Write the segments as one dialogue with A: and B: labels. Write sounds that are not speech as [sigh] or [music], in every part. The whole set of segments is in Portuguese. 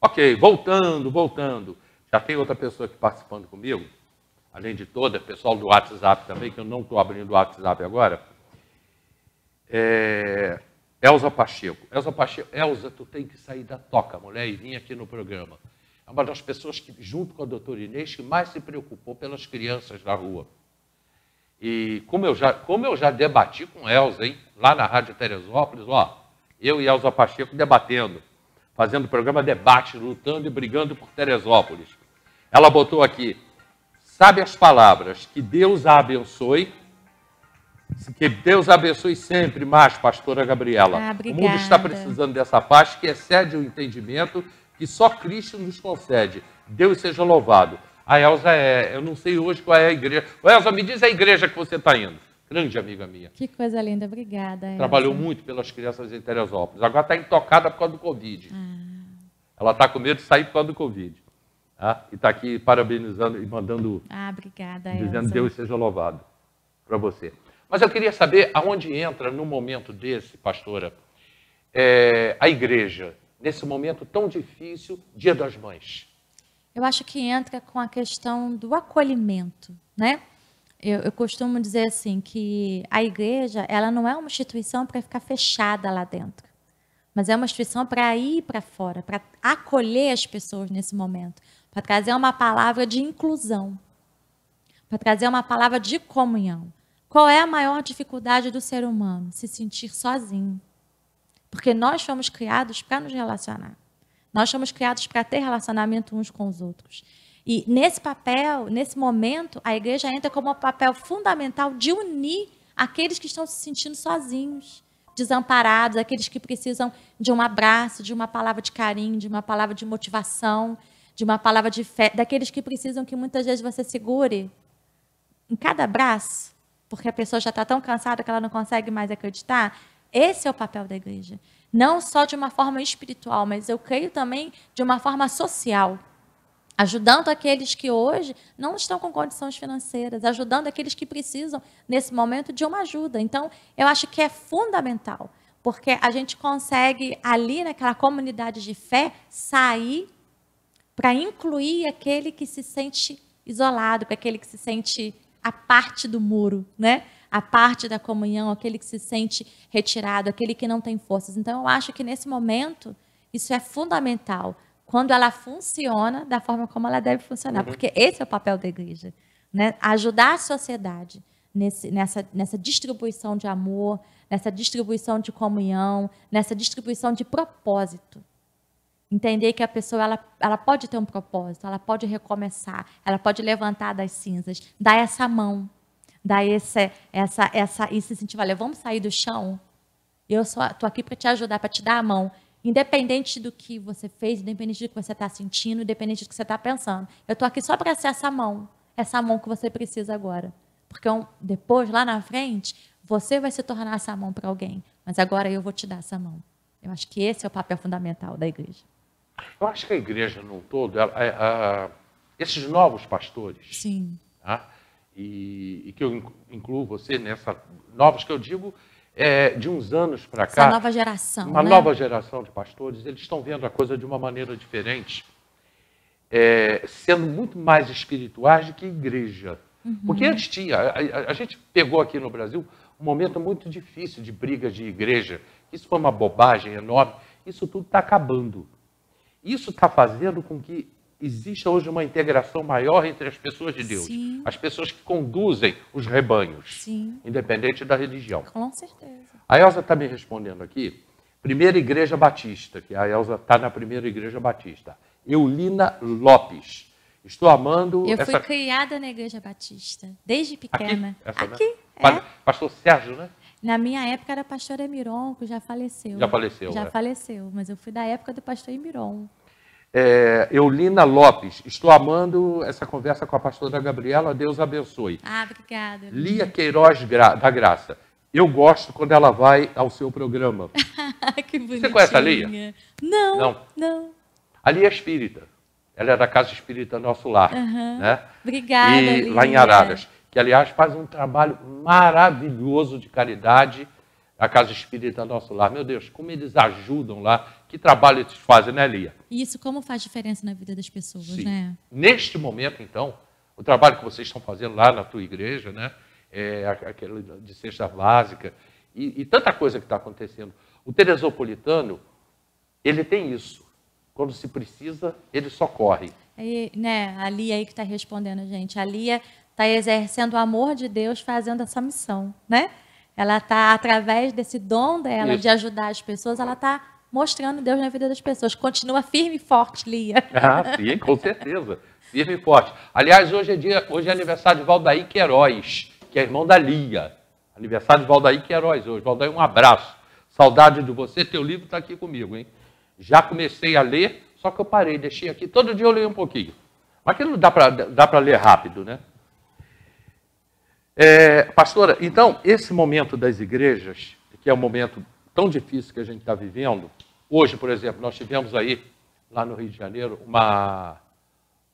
A: Ok, voltando, voltando. Já tem outra pessoa aqui participando comigo, além de toda, pessoal do WhatsApp também, que eu não estou abrindo o WhatsApp agora. É... Elza Pacheco. Elza Pacheco, Elza, tu tem que sair da toca, mulher, e vir aqui no programa. É uma das pessoas que, junto com a doutora Inês, que mais se preocupou pelas crianças da rua. E como eu já, como eu já debati com Elza, hein, lá na Rádio Teresópolis, ó, eu e Elza Pacheco debatendo fazendo o programa Debate, lutando e brigando por Teresópolis. Ela botou aqui: sabe as palavras, que Deus a abençoe. Que Deus abençoe sempre mais, pastora Gabriela. Ah, o mundo está precisando dessa paz que excede o entendimento que só Cristo nos concede. Deus seja louvado. A Elza é, eu não sei hoje qual é a igreja. Ô, Elza, me diz a igreja que você está indo. Grande amiga minha. Que
B: coisa linda, obrigada. Elza. Trabalhou muito
A: pelas crianças em Teresópolis. Agora está intocada por causa do Covid. Ah. Ela está com medo de sair por causa do Covid. Tá? E está aqui parabenizando e mandando. Ah, obrigada. Dizendo Deus seja louvado para você. Mas eu queria saber aonde entra, num momento desse, pastora, é, a igreja, nesse momento tão difícil, Dia das Mães.
B: Eu acho que entra com a questão do acolhimento, né? Eu, eu, costumo dizer assim que a igreja ela não é uma instituição para ficar fechada lá dentro mas é uma instituição para ir para fora, para acolher as pessoas nesse momento, para trazer uma palavra de inclusão, para trazer uma palavra de comunhão. Qual é a maior dificuldade do ser humano? Se sentir sozinho. Porque nós fomos criados para nos relacionar. Nós fomos criados para ter relacionamento uns com os outros. E nesse papel, nesse momento, a igreja entra como um papel fundamental de unir aqueles que estão se sentindo sozinhos, desamparados, aqueles que precisam de um abraço, de uma palavra de carinho, de uma palavra de motivação, de uma palavra de fé, daqueles que precisam que muitas vezes você segure em cada abraço, porque a pessoa já está tão cansada que ela não consegue mais acreditar. Esse é o papel da igreja. Não só de uma forma espiritual, mas eu creio também de uma forma social ajudando aqueles que hoje não estão com condições financeiras, ajudando aqueles que precisam, nesse momento, de uma ajuda. Então, eu acho que é fundamental, porque a gente consegue, ali naquela comunidade de fé, sair para incluir aquele que se sente isolado, para aquele que se sente a parte do muro, né? a parte da comunhão, aquele que se sente retirado, aquele que não tem forças. Então, eu acho que nesse momento, isso é fundamental quando ela funciona da forma como ela deve funcionar. Uhum. Porque esse é o papel da igreja. Né? Ajudar a sociedade nesse, nessa, nessa distribuição de amor, nessa distribuição de comunhão, nessa distribuição de propósito. Entender que a pessoa ela, ela pode ter um propósito, ela pode recomeçar, ela pode levantar das cinzas, dar essa mão, dar esse, essa, essa, esse incentivo. Olha, vamos sair do chão? Eu estou aqui para te ajudar, para te dar a mão. Independente do que você fez, independente do que você está sentindo, independente do que você está pensando. Eu estou aqui só para ser essa mão, essa mão que você precisa agora. Porque um, depois, lá na frente, você vai se tornar essa mão para alguém. Mas agora eu vou te dar essa mão. Eu acho que esse é o papel fundamental da igreja.
A: Eu acho que a igreja, no todo, ela, a, é, a, esses novos pastores. Sim. Tá? E, e, que eu incluo você nessa. Novos que eu digo é, de uns anos para cá. Uma nova
B: geração. Uma né? nova
A: geração de pastores, eles estão vendo a coisa de uma maneira diferente, é, sendo muito mais espirituais do que igreja. Uhum. Porque antes tinha, a, a, a, gente pegou aqui no Brasil um momento muito difícil de brigas de igreja. Isso foi uma bobagem enorme. Isso tudo está acabando. Isso está fazendo com que exista hoje uma integração maior entre as pessoas de Deus, Sim. as pessoas que conduzem os rebanhos, Sim. independente da religião. Com certeza. A Elsa está me respondendo aqui. Primeira Igreja Batista, que a Elsa está na Primeira Igreja Batista. Eulina Lopes. Estou amando. Eu essa... fui
B: criada na Igreja Batista, desde pequena. Né?
A: Aqui. Essa, aqui né? é. Pastor Sérgio, né?
B: Na minha época era pastor Emiron, que já faleceu. Já faleceu. Já né? faleceu, mas eu fui da época do pastor Emiron.
A: É, Eulina Lopes, estou amando essa conversa com a pastora Gabriela, Deus abençoe.
B: Ah, obrigada. Lia
A: Queiroz Gra da Graça, eu gosto quando ela vai ao seu programa. [laughs] Ah, que bonitinha. Você conhece a Lia? Não, não. não. A Lia é espírita, ela é da Casa Espírita Nosso Lar. Uhum. Né?
B: Obrigada, e, Lia. Lá em
A: Araras, que aliás faz um trabalho maravilhoso de caridade, a Casa Espírita Nosso Lar. Meu Deus, como eles ajudam lá, que trabalho eles fazem, né, Lia?
B: isso como faz diferença na vida das pessoas, Sim. né?
A: Neste momento, então, o trabalho que vocês estão fazendo lá na tua igreja, né? É, aquele de cesta básica e, e tanta coisa que está acontecendo. O teresopolitano, ele tem isso. Quando se precisa, ele socorre.
B: E, né, a Lia aí que está respondendo, gente. A Lia está exercendo o amor de Deus fazendo essa missão, né? Ela está, através desse dom dela Isso. de ajudar as pessoas, ela está mostrando Deus na vida das pessoas. Continua firme e forte, Lia. [laughs] Ah,
A: sim, com certeza. Firme e forte. Aliás, hoje é, dia, hoje é aniversário de Valdaí Queiroz, que é irmão da Lia. Aniversário de Valdaí Queiroz hoje. Valdaí, um abraço. Saudade de você. Teu livro está aqui comigo, hein? Já comecei a ler, só que eu parei, deixei aqui. Todo dia eu leio um pouquinho. Mas que não dá para ler rápido, né? É, pastora, então, esse momento das igrejas, que é um momento tão difícil que a gente está vivendo, hoje, por exemplo, nós tivemos aí, lá no Rio de Janeiro, uma,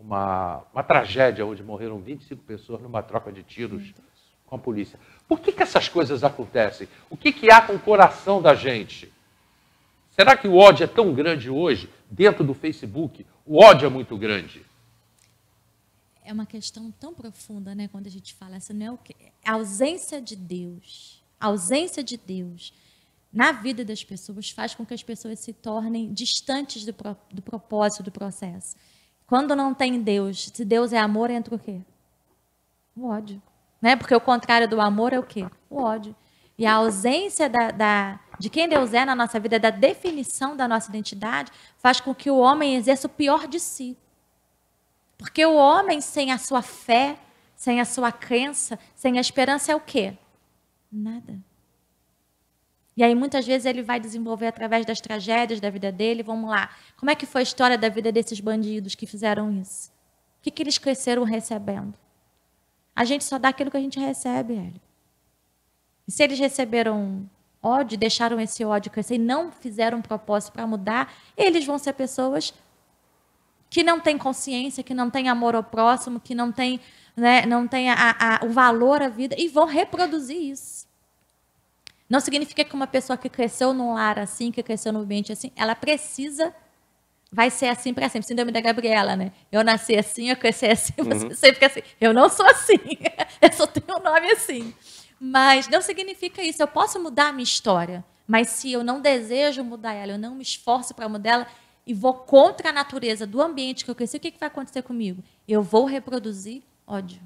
A: uma, uma tragédia onde morreram 25 pessoas numa troca de tiros com a polícia. Por que, que essas coisas acontecem? O que, que há com o coração da gente? Será que o ódio é tão grande hoje? Dentro do Facebook, o ódio é muito grande
B: é uma questão tão profunda, né? Quando a gente fala essa, não é o que é a ausência de Deus, a ausência de Deus na vida das pessoas faz com que as pessoas se tornem distantes do, pro, do propósito do processo. Quando não tem Deus, se Deus é amor, entra o quê? O ódio, né? Porque o contrário do amor é o quê? O ódio. E a ausência da, da, de quem Deus é na nossa vida, da definição da nossa identidade, faz com que o homem exerça o pior de si. Porque o homem sem a sua fé, sem a sua crença, sem a esperança é o quê? Nada. E aí muitas vezes ele vai desenvolver através das tragédias da vida dele. Vamos lá. Como é que foi a história da vida desses bandidos que fizeram isso? O que, que eles cresceram recebendo? A gente só dá aquilo que a gente recebe, Hélio. E se eles receberam ódio, deixaram esse ódio crescer e não fizeram um propósito para mudar, eles vão ser pessoas que não tem consciência, que não tem amor ao próximo, que não tem, né, não tem a, a, o valor à vida e vão reproduzir isso. Não significa que uma pessoa que cresceu num lar assim, que cresceu num ambiente assim, ela precisa vai ser assim para sempre. Síndrome da Gabriela, né? Eu nasci assim, eu cresci assim, você uhum. sempre assim. Eu não sou assim. [laughs] eu só tenho um nome assim. Mas não significa isso. Eu posso mudar a minha história, mas se eu não desejo mudar ela, eu não me esforço para mudar ela, e vou contra a natureza do ambiente que eu cresci, o que, que vai acontecer comigo? Eu vou reproduzir ódio.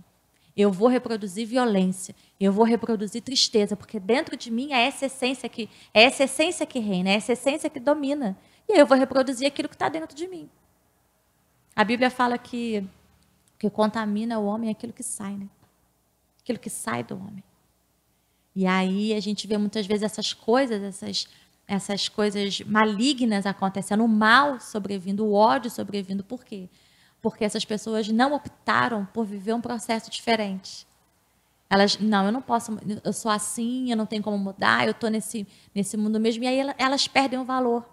B: Eu vou reproduzir violência. Eu vou reproduzir tristeza, porque dentro de mim é essa essência que é essa essência que reina, é essa essência que domina. E aí eu vou reproduzir aquilo que está dentro de mim. A Bíblia fala que o que contamina o homem é aquilo que sai, né? Aquilo que sai do homem. E aí a gente vê muitas vezes essas coisas, essas essas coisas malignas acontecendo, o mal sobrevindo, o ódio sobrevindo. Por quê? Porque essas pessoas não optaram por viver um processo diferente. Elas, não, eu não posso, eu sou assim, eu não tenho como mudar, eu estou nesse, nesse mundo mesmo. E aí elas perdem o valor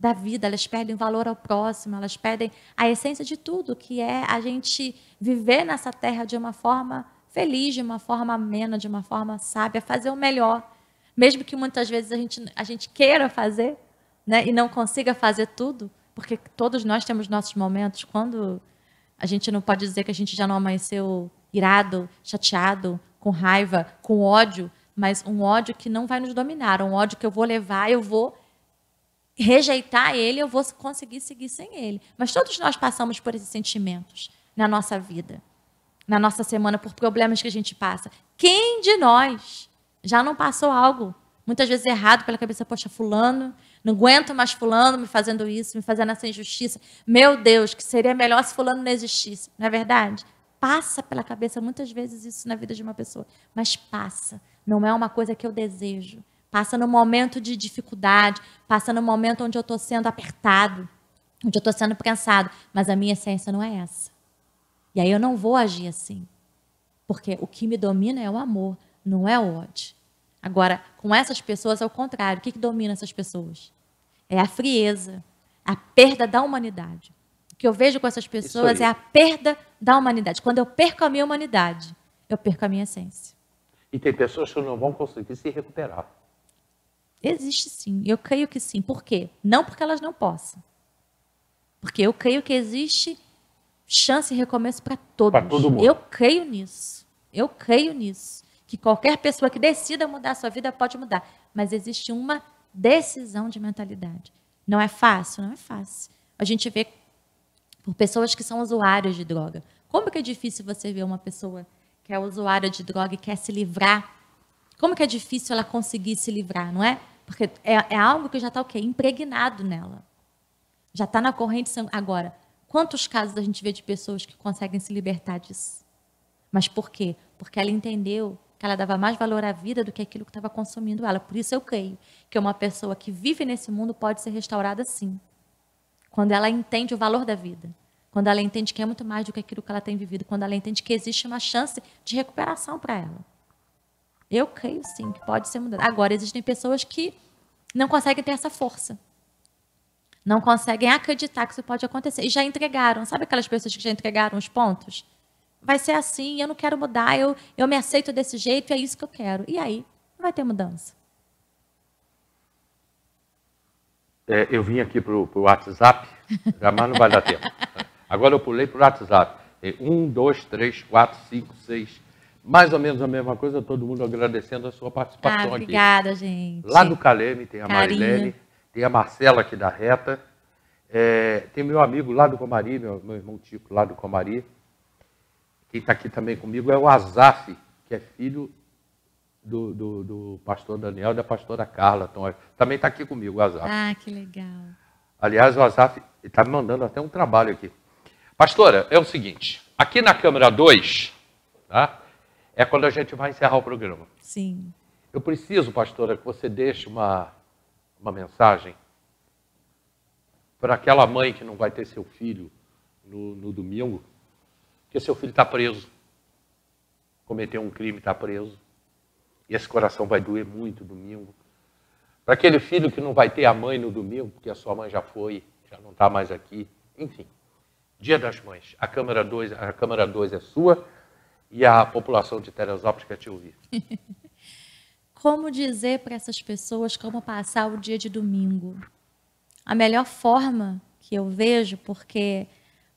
B: da vida, elas perdem o valor ao próximo, elas perdem a essência de tudo, que é a gente viver nessa terra de uma forma feliz, de uma forma amena, de uma forma sábia, fazer o melhor mesmo que muitas vezes a gente, a gente queira fazer né, e não consiga fazer tudo, porque todos nós temos nossos momentos quando a gente não pode dizer que a gente já não amanheceu irado, chateado, com raiva, com ódio, mas um ódio que não vai nos dominar, um ódio que eu vou levar, eu vou rejeitar ele, eu vou conseguir seguir sem ele. Mas todos nós passamos por esses sentimentos na nossa vida, na nossa semana, por problemas que a gente passa. Quem de nós já não passou algo, muitas vezes errado, pela cabeça, poxa, fulano, não aguento mais fulano me fazendo isso, me fazendo essa injustiça. Meu Deus, que seria melhor se fulano não existisse, não é verdade? Passa pela cabeça muitas vezes isso na vida de uma pessoa, mas passa. Não é uma coisa que eu desejo. Passa no momento de dificuldade, passa no momento onde eu estou sendo apertado, onde eu estou sendo cansado, mas a minha essência não é essa. E aí eu não vou agir assim. Porque o que me domina é o amor não é o ódio. Agora, com essas pessoas é o contrário. O que, que domina essas pessoas? É a frieza, a perda da humanidade. O que eu vejo com essas pessoas é a perda da humanidade. Quando eu perco a minha humanidade, eu perco a minha essência.
A: E tem pessoas que não vão conseguir se recuperar.
B: Existe sim, eu creio que sim. Por quê? Não porque elas não possam. Porque eu creio que existe chance e recomeço para todos. Para todo mundo. Eu creio nisso. Eu creio nisso que qualquer pessoa que decida mudar a sua vida pode mudar, mas existe uma decisão de mentalidade. Não é fácil, não é fácil. A gente vê por pessoas que são usuárias de droga. Como que é difícil você ver uma pessoa que é usuária de droga e quer se livrar? Como que é difícil ela conseguir se livrar, não é? Porque é, é algo que já está o quê? Impregnado nela. Já está na corrente Agora, quantos casos a gente vê de pessoas que conseguem se libertar disso? Mas por quê? Porque ela entendeu ela dava mais valor à vida do que aquilo que estava consumindo ela. Por isso eu creio que uma pessoa que vive nesse mundo pode ser restaurada sim. Quando ela entende o valor da vida. Quando ela entende que é muito mais do que aquilo que ela tem vivido. Quando ela entende que existe uma chance de recuperação para ela. Eu creio sim que pode ser mudada. Agora, existem pessoas que não conseguem ter essa força não conseguem acreditar que isso pode acontecer. E já entregaram. Sabe aquelas pessoas que já entregaram os pontos? vai ser assim, eu não quero mudar, eu, eu me aceito desse jeito, é isso que eu quero. E aí, não vai ter mudança.
A: É, eu vim aqui para o WhatsApp, jamais não vai dar tempo. Agora eu pulei para o WhatsApp. É, um, dois, três, quatro, cinco, seis. Mais ou menos a mesma coisa, todo mundo agradecendo a sua participação ah, obrigada, aqui. gente. Lá do Caleme tem a Marilene, tem a Marcela aqui da reta, é, tem meu amigo lá do Comari, meu, meu irmão Tico lá do Comari, quem está aqui também comigo, é o Azaf, que é filho do, do, do pastor Daniel e da pastora Carla. Então, é, também está aqui comigo, o Azaf. Ah, que legal. Aliás, o Azaf está me mandando até um trabalho aqui. Pastora, é o seguinte: aqui na câmera 2, tá? é quando a gente vai encerrar o programa. Sim. Eu preciso, pastora, que você deixe uma, uma mensagem para aquela mãe que não vai ter seu filho no, no domingo porque seu filho está preso. Cometeu um crime, está preso. E esse coração vai doer muito domingo. Para aquele filho que não vai ter a mãe no domingo, porque a sua mãe já foi, já não está mais aqui. Enfim, Dia das Mães. A Câmara 2, a Câmara 2 é sua e a população de Teresópolis quer te ouvir.
B: [laughs] como dizer para essas pessoas como passar o dia de domingo? A melhor forma que eu vejo, porque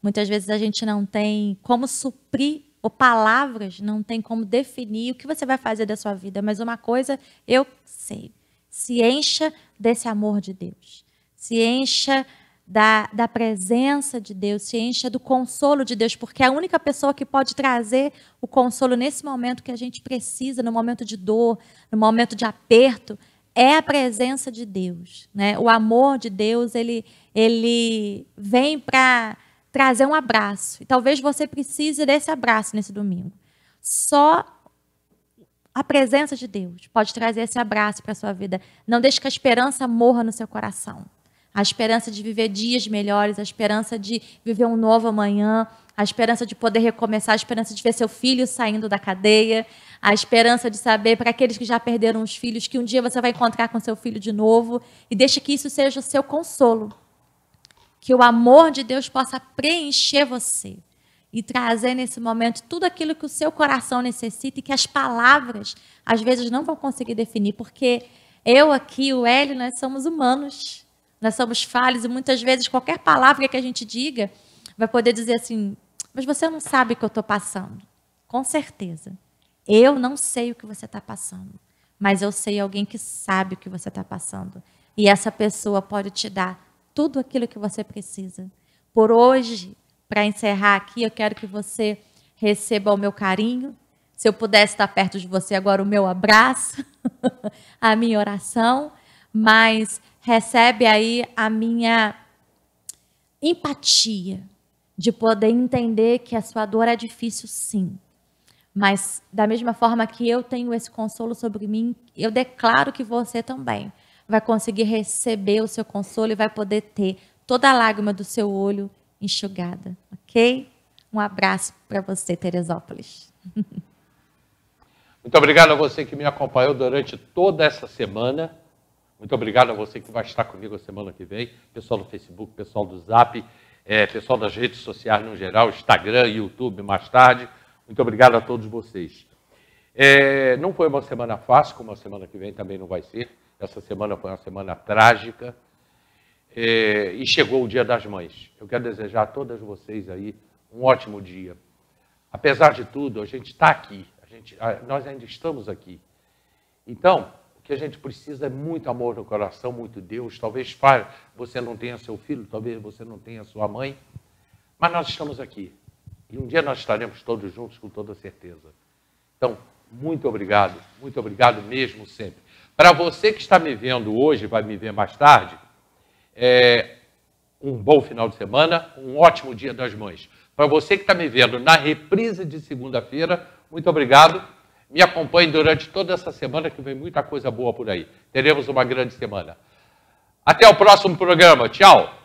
B: Muitas vezes a gente não tem como suprir ou palavras, não tem como definir o que você vai fazer da sua vida, mas uma coisa eu sei. Se encha desse amor de Deus. Se encha da, da presença de Deus, se encha do consolo de Deus, porque é a única pessoa que pode trazer o consolo nesse momento que a gente precisa, no momento de dor, no momento de aperto, é a presença de Deus, né? O amor de Deus, ele ele vem para trazer um abraço. E talvez você precise desse abraço nesse domingo. Só a presença de Deus pode trazer esse abraço para a sua vida. Não deixe que a esperança morra no seu coração. A esperança de viver dias melhores, a esperança de viver um novo amanhã, a esperança de poder recomeçar, a esperança de ver seu filho saindo da cadeia, a esperança de saber para aqueles que já perderam os filhos que um dia você vai encontrar com seu filho de novo e deixe que isso seja o seu consolo que o amor de Deus possa preencher você e trazer nesse momento tudo aquilo que o seu coração necessita e que as palavras às vezes não vão conseguir definir, porque eu aqui, o Hélio, nós somos humanos, nós somos falhos e muitas vezes qualquer palavra que a gente diga vai poder dizer assim: mas você não sabe o que eu estou passando. Com certeza. Eu não sei o que você está passando, mas eu sei alguém que sabe o que você está passando. E essa pessoa pode te dar tudo aquilo que você precisa. Por hoje, para encerrar aqui, eu quero que você receba o meu carinho. Se eu pudesse estar perto de você agora, o meu abraço, [laughs] a minha oração, mas recebe aí a minha empatia de poder entender que a sua dor é difícil, sim. Mas da mesma forma que eu tenho esse consolo sobre mim, eu declaro que você também vai conseguir receber o seu consolo e vai poder ter toda a lágrima do seu olho enxugada, ok? Um abraço para você, Teresópolis.
A: Muito obrigado a você que me acompanhou durante toda essa semana. Muito obrigado a você que vai estar comigo a semana que vem. Pessoal do Facebook, pessoal do Zap, é, pessoal das redes sociais no geral, Instagram, YouTube mais tarde. Muito obrigado a todos vocês. É, não foi uma semana fácil, como a semana que vem também não vai ser. Essa semana foi uma semana trágica. É, e chegou o Dia das Mães. Eu quero desejar a todas vocês aí um ótimo dia. Apesar de tudo, a gente está aqui. A gente, nós ainda estamos aqui. Então, o que a gente precisa é muito amor no coração, muito Deus. Talvez você não tenha seu filho, talvez você não tenha sua mãe. Mas nós estamos aqui. E um dia nós estaremos todos juntos, com toda certeza. Então, muito obrigado. Muito obrigado mesmo sempre. Para você que está me vendo hoje, vai me ver mais tarde, é, um bom final de semana, um ótimo Dia das Mães. Para você que está me vendo na reprise de segunda-feira, muito obrigado. Me acompanhe durante toda essa semana, que vem muita coisa boa por aí. Teremos uma grande semana. Até o próximo programa. Tchau.